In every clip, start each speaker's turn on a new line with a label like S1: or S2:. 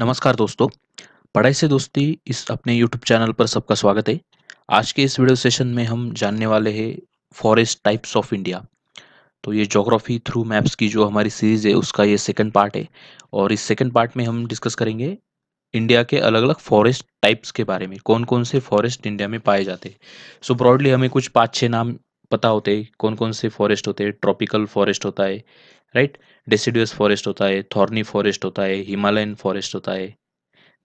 S1: नमस्कार दोस्तों पढ़ाई से दोस्ती इस अपने YouTube चैनल पर सबका स्वागत है आज के इस वीडियो सेशन में हम जानने वाले हैं फॉरेस्ट टाइप्स ऑफ इंडिया तो ये जोग्राफी थ्रू मैप्स की जो हमारी सीरीज़ है उसका ये सेकंड पार्ट है और इस सेकंड पार्ट में हम डिस्कस करेंगे इंडिया के अलग अलग फॉरेस्ट टाइप्स के बारे में कौन कौन से फॉरेस्ट इंडिया में पाए जाते हैं सो ब्रॉडली हमें कुछ पाँच छः नाम पता होते कौन कौन से फॉरेस्ट होते हैं ट्रॉपिकल फॉरेस्ट होता है राइट डेसिडुअस फॉरेस्ट होता है थॉर्नी फॉरेस्ट होता है हिमालयन फॉरेस्ट होता है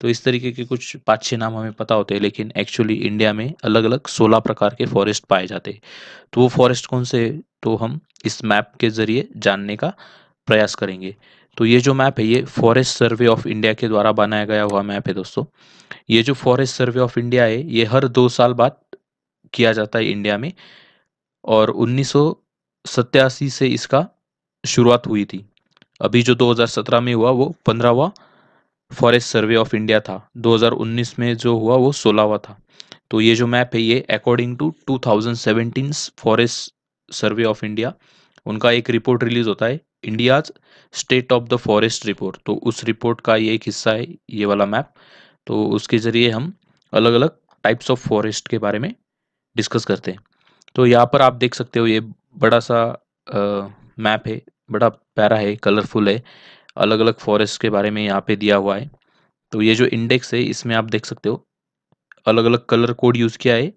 S1: तो इस तरीके के कुछ पाँच छः नाम हमें पता होते हैं लेकिन एक्चुअली इंडिया में अलग अलग सोलह प्रकार के फॉरेस्ट पाए जाते हैं तो वो फॉरेस्ट कौन से तो हम इस मैप के ज़रिए जानने का प्रयास करेंगे तो ये जो मैप है ये फॉरेस्ट सर्वे ऑफ इंडिया के द्वारा बनाया गया हुआ मैप है दोस्तों ये जो फॉरेस्ट सर्वे ऑफ इंडिया है ये हर दो साल बाद किया जाता है इंडिया में और उन्नीस से इसका शुरुआत हुई थी अभी जो 2017 में हुआ वो पंद्रहवा फॉरेस्ट सर्वे ऑफ इंडिया था 2019 में जो हुआ वो सोलहवा था तो ये जो मैप है ये according to 2017 forest survey of India उनका एक रिपोर्ट रिलीज होता है India's state of the forest report तो उस रिपोर्ट का ये एक हिस्सा है ये वाला मैप तो उसके ज़रिए हम अलग अलग टाइप्स ऑफ फॉरेस्ट के बारे में डिस्कस करते हैं तो यहाँ पर आप देख सकते हो ये बड़ा सा आ, मैप है बड़ा प्यारा है कलरफुल है अलग अलग फॉरेस्ट के बारे में यहाँ पे दिया हुआ है तो ये जो इंडेक्स है इसमें आप देख सकते हो अलग अलग कलर कोड यूज़ किया है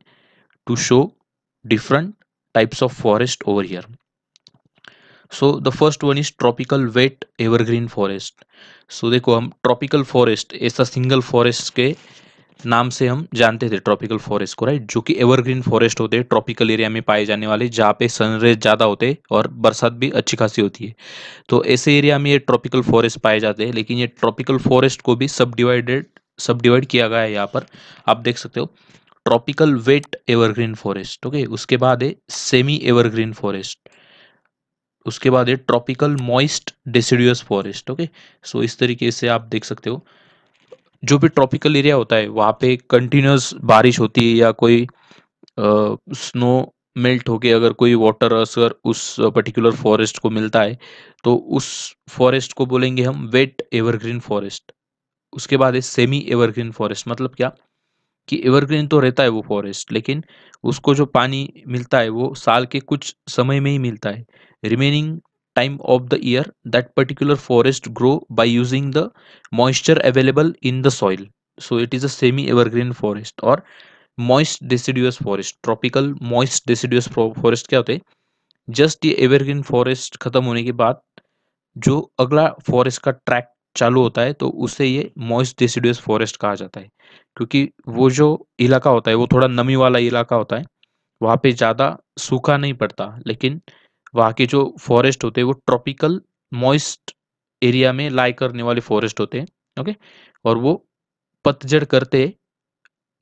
S1: to show different types of forest over here so the first one is tropical wet evergreen forest so देखो हम ट्रॉपिकल फॉरेस्ट ऐसा सिंगल फॉरेस्ट के नाम से हम जानते थे ट्रॉपिकल फॉरेस्ट को राइट जो कि एवरग्रीन फॉरेस्ट होते हैं ट्रॉपिकल एरिया में पाए जाने वाले जहाँ पे सनरेज ज़्यादा होते और बरसात भी अच्छी खासी होती है तो ऐसे एरिया में ये ट्रॉपिकल फॉरेस्ट पाए जाते हैं लेकिन ये ट्रॉपिकल फॉरेस्ट को भी सब डिवाइडेड सब डिवाइड किया गया है यहाँ पर आप देख सकते हो tropical wet evergreen forest okay उसके बाद है सेमी एवरग्रीन फॉरेस्ट उसके बाद है tropical moist deciduous forest okay so इस तरीके से आप देख सकते हो जो भी ट्रॉपिकल एरिया होता है वहाँ पे कंटिन्यूस बारिश होती है या कोई स्नो मेल्ट होके अगर कोई वाटर असर उस पर्टिकुलर फॉरेस्ट को मिलता है तो उस फॉरेस्ट को बोलेंगे हम वेट एवरग्रीन फॉरेस्ट उसके बाद है सेमी एवरग्रीन फॉरेस्ट मतलब क्या कि एवरग्रीन तो रहता है वो फॉरेस्ट लेकिन उसको जो पानी मिलता है वो साल के कुछ समय में ही मिलता है remaining time of the year that particular forest grow by using the moisture available in the soil so it is a semi evergreen forest or moist deciduous forest tropical moist deciduous forest kya hote हैं just ये evergreen forest खत्म होने के बाद जो अगला forest का track चालू होता है तो उसे ये मॉइस्ट डेसिडियस फॉरेस्ट कहा जाता है क्योंकि वो जो इलाका होता है वो थोड़ा नमी वाला इलाका होता है वहाँ पे ज़्यादा सूखा नहीं पड़ता लेकिन वहाँ के जो फॉरेस्ट होते हैं वो ट्रॉपिकल मॉइस्ट एरिया में लाई करने वाले फॉरेस्ट होते हैं ओके और वो पतझड़ करते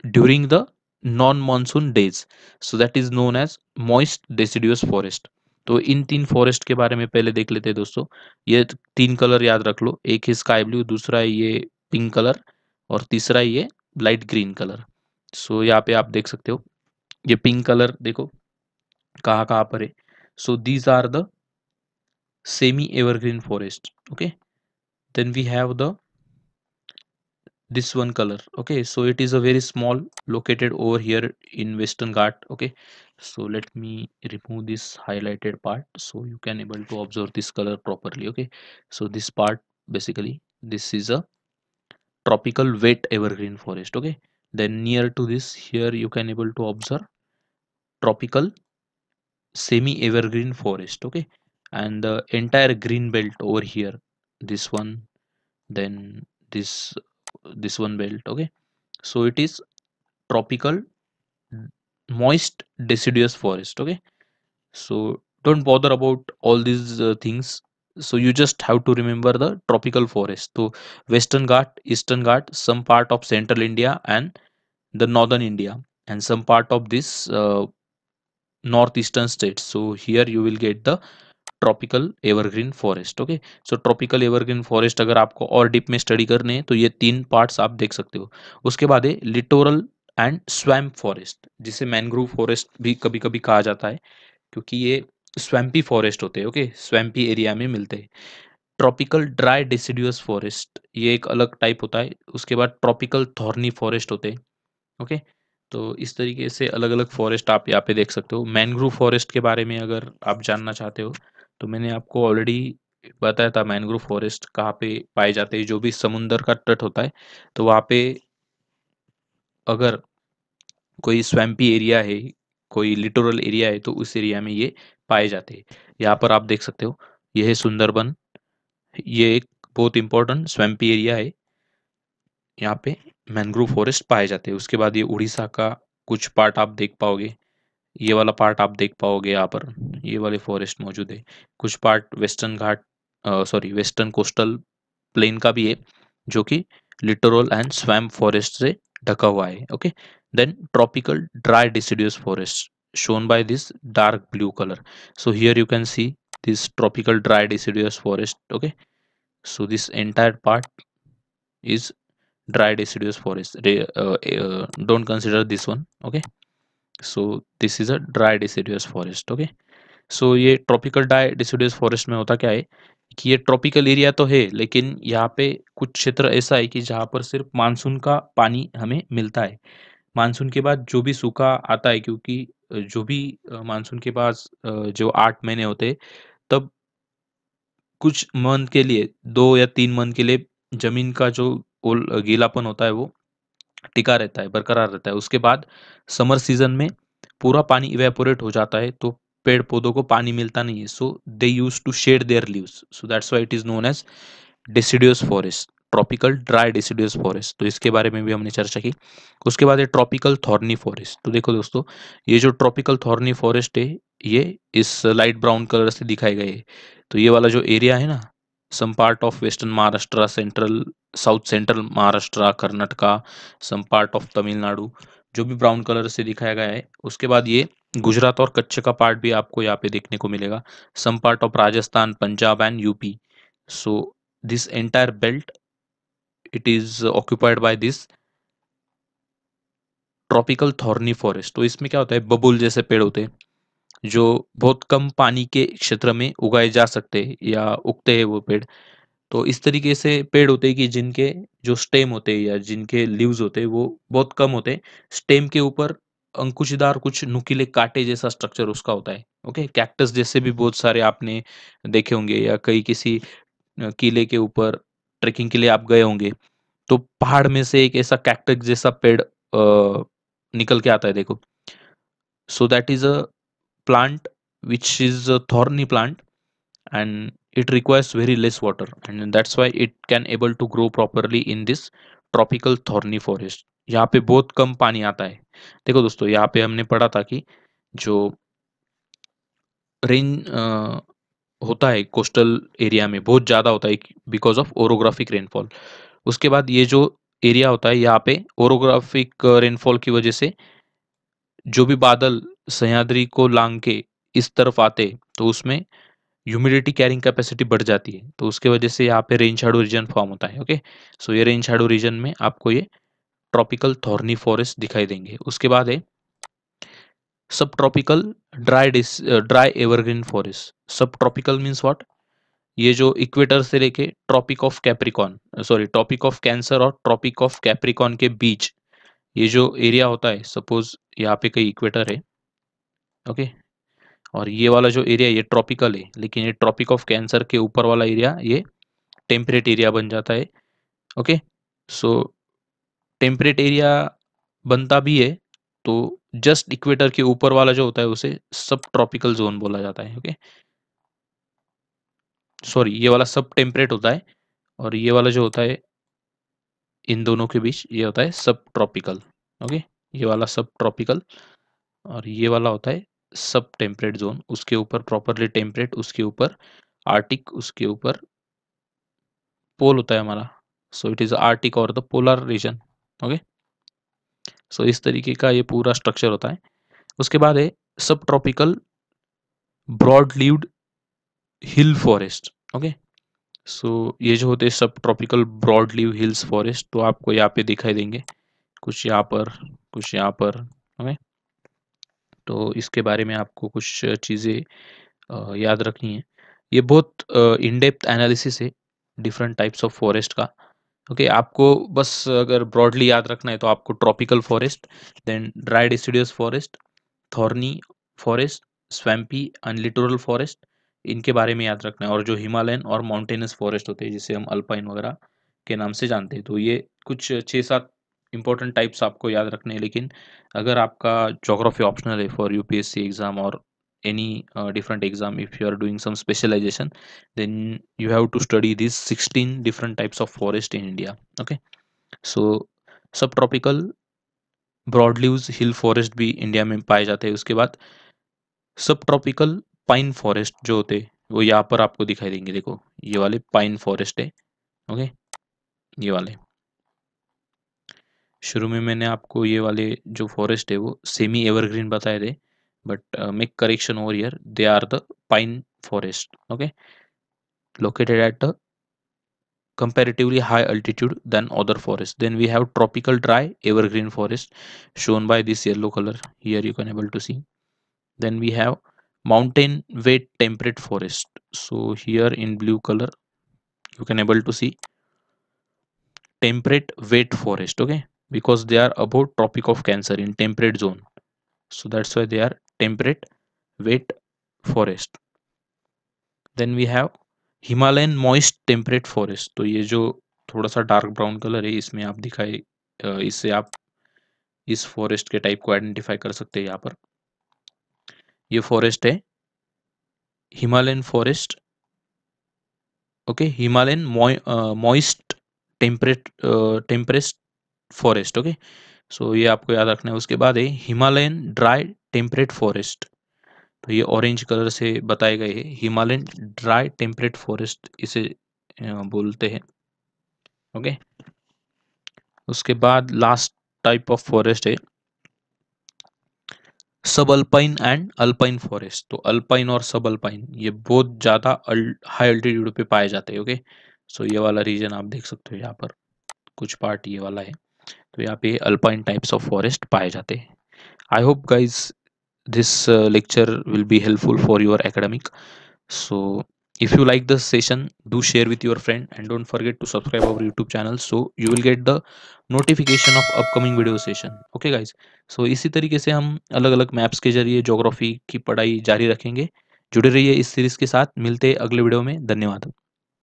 S1: during the non monsoon days so that is known as moist deciduous forest तो इन तीन फॉरेस्ट के बारे में पहले देख लेते हैं दोस्तों ये तीन कलर याद रख लो एक है स्काई ब्लू दूसरा है ये पिंक कलर और तीसरा ये लाइट ग्रीन कलर सो यहाँ पे आप देख सकते हो ये पिंक कलर देखो कहाँ कहाँ पर है so these are the semi evergreen forest okay then we have the this one color okay so it is a very small located over here in western ghat okay so let me remove this highlighted part so you can able to observe this color properly okay so this part basically this is a tropical wet evergreen forest okay then near to this here you can able to observe tropical semi evergreen forest okay and the entire green belt over here this one then this this one belt okay so it is tropical moist deciduous forest okay so don't bother about all these uh, things so you just have to remember the tropical forest so western ghat eastern ghat some part of central india and the northern india and some part of this uh, northeastern states so here you will get the tropical evergreen forest okay so tropical evergreen forest अगर आपको और deep में study करने हैं तो ये तीन parts आप देख सकते हो उसके बाद है लिटोरल एंड स्वैम्प फॉरेस्ट जिसे मैनग्रोव फॉरेस्ट भी कभी कभी कहा जाता है क्योंकि ये स्वैम्पी फॉरेस्ट होते हैं ओके स्वैम्पी एरिया में मिलते हैं ट्रॉपिकल ड्राई डिसिड्यूस फॉरेस्ट ये एक अलग टाइप होता है उसके बाद ट्रॉपिकल थॉर्नी फॉरेस्ट होते हैं ओके okay? तो इस तरीके से अलग अलग फॉरेस्ट आप यहाँ पे देख सकते हो मैनग्रोव फॉरेस्ट के बारे में अगर आप जानना चाहते हो तो मैंने आपको ऑलरेडी बताया था मैनग्रोव फॉरेस्ट कहाँ पे पाए जाते हैं जो भी समुंदर का तट होता है तो वहाँ पे अगर कोई स्वैम्पी एरिया है कोई लिटोरल एरिया है तो उस एरिया में ये पाए जाते हैं यहाँ पर आप देख सकते हो यह है सुंदरबन ये एक बहुत इंपॉर्टेंट स्वैम्पी एरिया है यहाँ पे मैनग्रोव फॉरेस्ट पाए जाते हैं उसके बाद ये उड़ीसा का कुछ पार्ट आप देख पाओगे ये वाला पार्ट आप देख पाओगे यहाँ पर ये वाले फॉरेस्ट मौजूद है कुछ part western Ghat sorry western coastal plain का भी है जो कि लिटोरल एंड स्वैम फॉरेस्ट से ढका हुआ है okay then tropical dry deciduous forest shown by this dark blue colour so here you can see this tropical dry deciduous forest okay so this entire part is dry deciduous forest uh, uh, don't consider this one okay so this is a dry deciduous forest okay so ये tropical dry deciduous forest में होता क्या है कि ये tropical area तो है लेकिन यहाँ पे कुछ क्षेत्र ऐसा है कि जहाँ पर सिर्फ मानसून का पानी हमें मिलता है मानसून के बाद जो भी सूखा आता है क्योंकि जो भी मानसून के पास जो आठ महीने होते तब कुछ मंथ के लिए दो या तीन मंथ के लिए जमीन का जो ओल गीलापन होता है वो टिका रहता है बरकरार रहता है उसके बाद समर सीजन में पूरा पानी इवेपोरेट हो जाता है तो पेड़ पौधों को पानी मिलता नहीं है so they use to shed their leaves so that's why it is known as deciduous forest tropical dry deciduous forest तो इसके बारे में भी हमने चर्चा की उसके बाद है ट्रॉपिकल थॉर्नी फॉरेस्ट तो देखो दोस्तों ये जो ट्रॉपिकल थॉर्नी फॉरेस्ट है ये इस लाइट ब्राउन कलर से दिखाई गए तो ये वाला जो एरिया है ना some part of western maharashtra central south central maharashtra karnataka some part of tamil nadu जो भी ब्राउन कलर से दिखाया गया है उसके बाद ये गुजरात और कच्छ का पार्ट भी आपको यहाँ पे देखने को मिलेगा some part of Rajasthan Punjab and UP so this entire belt it is occupied by this tropical thorny forest तो इसमें क्या होता है बबुल जैसे पेड़ होते हैं जो बहुत कम पानी के क्षेत्र में उगाए जा सकते हैं या उगते हैं वो पेड़ तो इस तरीके से पेड़ होते हैं कि जिनके जो स्टेम होते हैं या जिनके लीव्स होते हैं वो बहुत कम होते हैं स्टेम के ऊपर अंकुशदार कुछ नुकीले कांटे जैसा स्ट्रक्चर उसका होता है ओके कैक्टस जैसे भी बहुत सारे आपने देखे होंगे या कई किसी किले के ऊपर ट्रेकिंग के लिए आप गए होंगे तो पहाड़ में से एक ऐसा कैक्टस जैसा पेड़ आ, निकल के आता है देखो so that is a plant which is a thorny plant and it requires very less water and that's why it can able to grow properly in this tropical thorny forest यहाँ पे बहुत कम पानी आता है देखो दोस्तों यहाँ पे हमने पढ़ा था कि जो रेन होता है कोस्टल एरिया में बहुत ज़्यादा होता है बिकॉज ऑफ ओरोग्राफिक रेनफॉल उसके बाद ये जो एरिया होता है यहाँ पे ओरोग्राफिक रेनफॉल की वजह से जो भी बादल सह्याद्री को लांग के इस तरफ आते तो उसमें ह्यूमिडिटी कैरिंग कैपेसिटी बढ़ जाती है तो उसके वजह से यहाँ पे रेन छाड़ू रीजन फॉर्म होता है ओके सो ये रेन छाड़ू रीजन में आपको ये ट्रॉपिकल थॉर्नी फॉरेस्ट दिखाई देंगे उसके बाद है सब ट्रॉपिकल ड्राई डिस dry evergreen forest subtropical means what ये जो इक्वेटर से लेके Tropic of Capricorn sorry Tropic of Cancer और ट्रॉपिक ऑफ कैप्रिकॉन के बीच ये जो एरिया होता है सपोज यहाँ पे कई इक्वेटर है ओके और ये वाला जो एरिया ये ट्रॉपिकल है लेकिन ये ट्रॉपिक ऑफ कैंसर के ऊपर वाला एरिया ये टेम्परेट एरिया बन जाता है ओके सो टेम्परेट एरिया बनता भी है तो जस्ट इक्वेटर के ऊपर वाला जो होता है उसे सब ट्रॉपिकल जोन बोला जाता है ओके सॉरी ये वाला सब टेम्परेट होता है और ये वाला जो होता है इन दोनों के बीच ये होता है सब ट्रॉपिकल ओके ये वाला सब ट्रॉपिकल और ये वाला होता है सब टेम्परेट जोन उसके ऊपर प्रॉपरली टेम्परेट उसके ऊपर आर्टिक उसके ऊपर पोल होता है हमारा सो इट इज़ आर्टिक और the polar region okay so इस तरीके का ये पूरा स्ट्रक्चर होता है उसके बाद है subtropical broad leaved hill forest okay so ये जो होते हैं subtropical broad leave hills forest तो आपको यहाँ पे दिखाई देंगे कुछ यहाँ पर कुछ यहाँ पर ओके okay? तो इसके बारे में आपको कुछ चीज़ें याद रखनी है ये बहुत इनडेप्थ एनालिसिस है डिफरेंट टाइप्स ऑफ फॉरेस्ट का ओके okay, आपको बस अगर ब्रॉडली याद रखना है तो आपको tropical forest then dry deciduous forest thorny forest swampy and littoral forest इनके बारे में याद रखना है और जो हिमालयन और माउंटेनस फॉरेस्ट होते हैं जिसे हम अल्पाइन वगैरह के नाम से जानते हैं तो ये कुछ छः सात इंपॉर्टेंट टाइप्स आपको याद रखने हैं लेकिन अगर आपका जोग्राफी ऑप्शनल है फॉर यूपीएससी एग्ज़ाम और any different exam if you are doing some specialization then you have to study this sixteen different types of forest in India okay so subtropical broadleaves hill forest भी India में पाए जाते हैं उसके बाद सब tropical pine forest जो होते वो यहाँ पर आपको दिखाई देंगे देखो ये वाले पाइन फॉरेस्ट है ओके ये वाले शुरू में मैंने आपको ये वाले जो फॉरेस्ट है वो सेमी एवरग्रीन बताए थे but make correction over year they are the pine forest okay located at comparatively high altitude then other forest then we have tropical dry evergreen forest shown by this yellow colour here you can able to see then we have mountain wet temperate forest so here in blue colour you can able to see temperate wet forest okay because they are above tropic of cancer in temperate zone so that's why they are temperate wet forest then we have Himalayan moist temperate forest तो ये जो थोड़ा सा dark brown colour है इसमें आप दिखाई इससे आप इस फॉरेस्ट के टाइप को आइडेंटिफाई कर सकते हैं यहाँ पर ये फॉरेस्ट है Himalayan forest okay Himalayan moist temperate temperate forest okay so ये आपको याद रखना है उसके बाद है हिमालयन ड्राई टेम्परेट फॉरेस्ट तो ये ऑरेंज कलर से बताए गए है हिमालयन ड्राई टेम्परेट फॉरेस्ट इसे बोलते हैं ओके उसके बाद लास्ट टाइप ऑफ फॉरेस्ट है subalpine and alpine forest तो अल्पाइन और सब अल्पाइन ये बहुत ज़्यादा हाई अल्टीट्यूड पे पाए जाते हैं ओके सो ये वाला रीजन आप देख सकते हो यहाँ पर कुछ पार्ट ये वाला है तो यहाँ पे अल्पाइन टाइप्स ऑफ फॉरेस्ट पाए जाते हैं I hope guys this lecture will be helpful for your academic so if you like this session do share with your friend and don't forget to subscribe our YouTube channel so you will get the notification of upcoming video session okay guys so इसी तरीके से हम अलग अलग maps के जरिए geography की पढ़ाई जारी रखेंगे जुड़े रहिए इस सीरीज के साथ मिलते अगले वीडियो में धन्यवाद